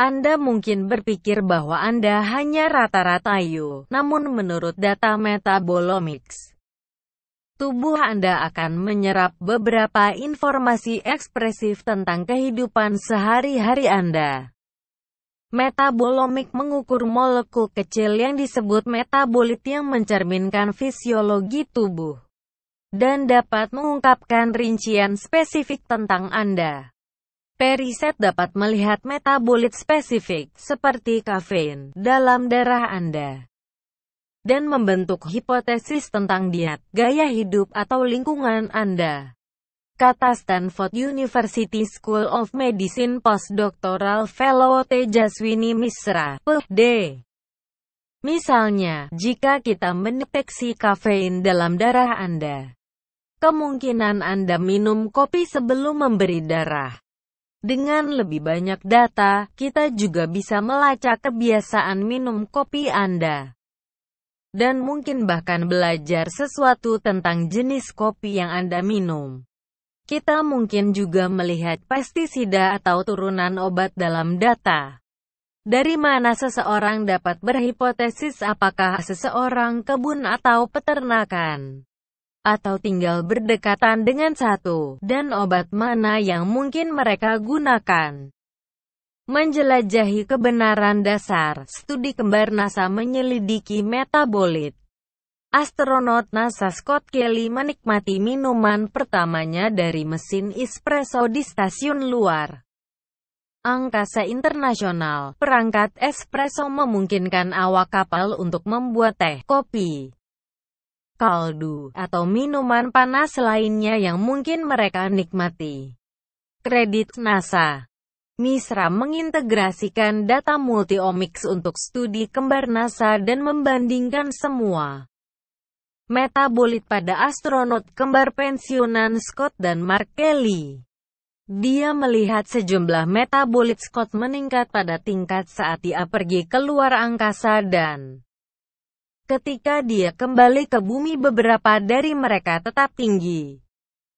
Anda mungkin berpikir bahwa Anda hanya rata-rata namun menurut data Metabolomics, tubuh Anda akan menyerap beberapa informasi ekspresif tentang kehidupan sehari-hari Anda. Metabolomik mengukur molekul kecil yang disebut metabolit yang mencerminkan fisiologi tubuh dan dapat mengungkapkan rincian spesifik tentang Anda. Periset dapat melihat metabolit spesifik, seperti kafein, dalam darah Anda, dan membentuk hipotesis tentang diet, gaya hidup, atau lingkungan Anda. Kata Stanford University School of Medicine Postdoctoral Fellow Tejaswini Misra, Ph.D. Misalnya, jika kita mendeteksi kafein dalam darah Anda, kemungkinan Anda minum kopi sebelum memberi darah. Dengan lebih banyak data, kita juga bisa melacak kebiasaan minum kopi Anda. Dan mungkin bahkan belajar sesuatu tentang jenis kopi yang Anda minum. Kita mungkin juga melihat pestisida atau turunan obat dalam data. Dari mana seseorang dapat berhipotesis apakah seseorang kebun atau peternakan? atau tinggal berdekatan dengan satu, dan obat mana yang mungkin mereka gunakan. Menjelajahi kebenaran dasar, studi kembar NASA menyelidiki metabolit. Astronot NASA Scott Kelly menikmati minuman pertamanya dari mesin espresso di stasiun luar. Angkasa Internasional, perangkat espresso memungkinkan awak kapal untuk membuat teh, kopi, kaldu, atau minuman panas lainnya yang mungkin mereka nikmati. Kredit NASA Misra mengintegrasikan data multiomics untuk studi kembar NASA dan membandingkan semua metabolit pada astronot kembar pensiunan Scott dan Mark Kelly. Dia melihat sejumlah metabolit Scott meningkat pada tingkat saat ia pergi keluar angkasa dan Ketika dia kembali ke bumi beberapa dari mereka tetap tinggi.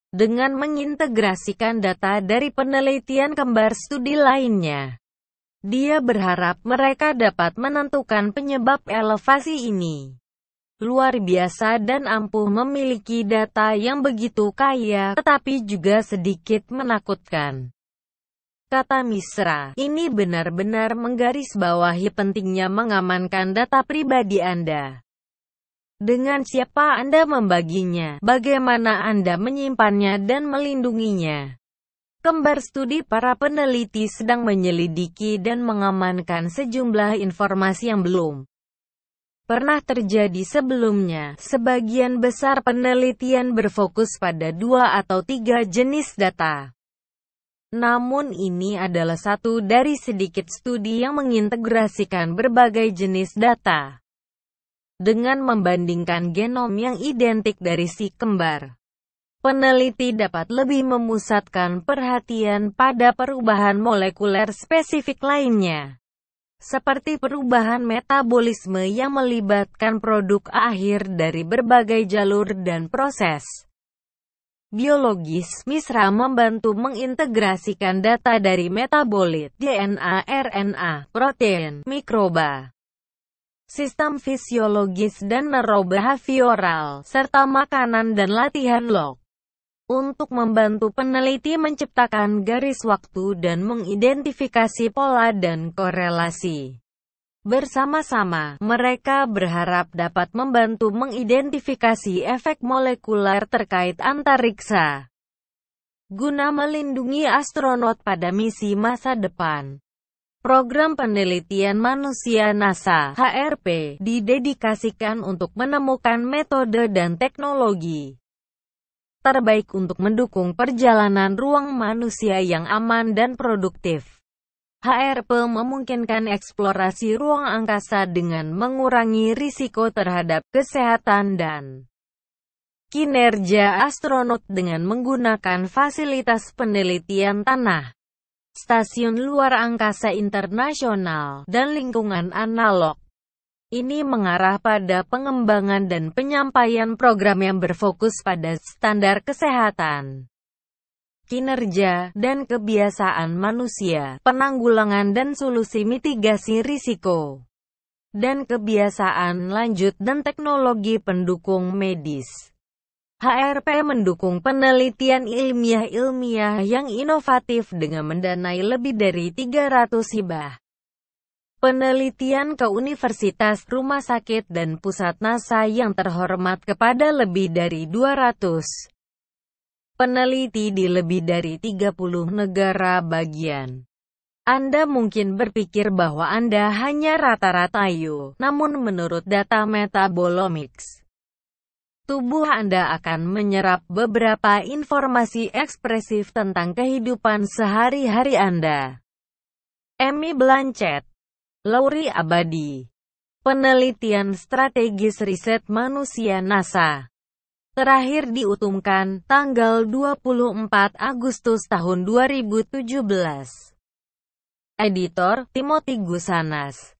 Dengan mengintegrasikan data dari penelitian kembar studi lainnya, dia berharap mereka dapat menentukan penyebab elevasi ini luar biasa dan ampuh memiliki data yang begitu kaya, tetapi juga sedikit menakutkan. Kata Misra, ini benar-benar menggarisbawahi pentingnya mengamankan data pribadi Anda. Dengan siapa Anda membaginya? Bagaimana Anda menyimpannya dan melindunginya? Kembar studi para peneliti sedang menyelidiki dan mengamankan sejumlah informasi yang belum pernah terjadi sebelumnya. Sebagian besar penelitian berfokus pada dua atau tiga jenis data. Namun ini adalah satu dari sedikit studi yang mengintegrasikan berbagai jenis data dengan membandingkan genom yang identik dari si kembar. Peneliti dapat lebih memusatkan perhatian pada perubahan molekuler spesifik lainnya, seperti perubahan metabolisme yang melibatkan produk akhir dari berbagai jalur dan proses. Biologis Misra membantu mengintegrasikan data dari metabolit, DNA, RNA, protein, mikroba, sistem fisiologis dan neurobehavioral serta makanan dan latihan log untuk membantu peneliti menciptakan garis waktu dan mengidentifikasi pola dan korelasi. Bersama-sama, mereka berharap dapat membantu mengidentifikasi efek molekuler terkait antariksa guna melindungi astronot pada misi masa depan. Program penelitian manusia NASA (HRP) didedikasikan untuk menemukan metode dan teknologi terbaik untuk mendukung perjalanan ruang manusia yang aman dan produktif. HRP memungkinkan eksplorasi ruang angkasa dengan mengurangi risiko terhadap kesehatan dan kinerja astronot dengan menggunakan fasilitas penelitian tanah stasiun luar angkasa internasional, dan lingkungan analog. Ini mengarah pada pengembangan dan penyampaian program yang berfokus pada standar kesehatan, kinerja, dan kebiasaan manusia, penanggulangan dan solusi mitigasi risiko, dan kebiasaan lanjut dan teknologi pendukung medis. HRP mendukung penelitian ilmiah-ilmiah yang inovatif dengan mendanai lebih dari 300 hibah. Penelitian ke universitas, rumah sakit, dan pusat NASA yang terhormat kepada lebih dari 200 peneliti di lebih dari 30 negara bagian. Anda mungkin berpikir bahwa Anda hanya rata-rata ayu, namun menurut data Metabolomics, tubuh Anda akan menyerap beberapa informasi ekspresif tentang kehidupan sehari-hari Anda. Emmy Blanchett, Laurie Abadi, Penelitian Strategis Riset Manusia NASA terakhir diutumkan tanggal 24 Agustus tahun 2017. Editor Timothy Gusanas